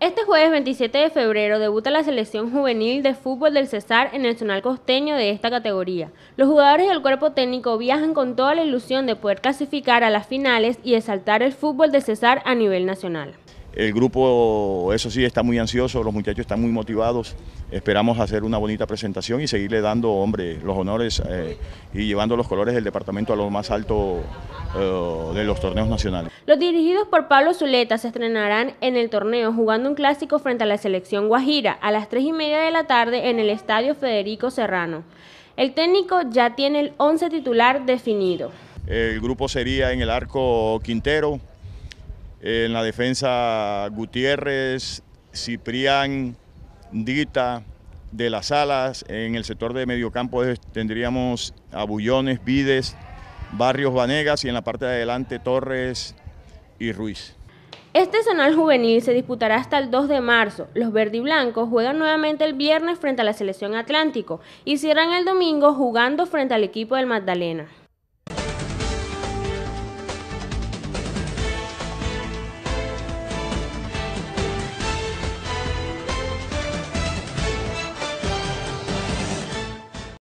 Este jueves 27 de febrero debuta la selección juvenil de fútbol del Cesar en el zonal costeño de esta categoría. Los jugadores del cuerpo técnico viajan con toda la ilusión de poder clasificar a las finales y exaltar el fútbol de Cesar a nivel nacional. El grupo, eso sí, está muy ansioso, los muchachos están muy motivados. Esperamos hacer una bonita presentación y seguirle dando, hombre, los honores eh, y llevando los colores del departamento a lo más alto eh, de los torneos nacionales. Los dirigidos por Pablo Zuleta se estrenarán en el torneo jugando un clásico frente a la selección Guajira a las 3 y media de la tarde en el Estadio Federico Serrano. El técnico ya tiene el 11 titular definido. El grupo sería en el arco Quintero, en la defensa Gutiérrez, Ciprián, Dita, de las alas. En el sector de mediocampo tendríamos a Bullones, Vides, Barrios Vanegas y en la parte de adelante Torres y Ruiz. Este zonal juvenil se disputará hasta el 2 de marzo. Los verdiblancos juegan nuevamente el viernes frente a la selección Atlántico y cierran el domingo jugando frente al equipo del Magdalena.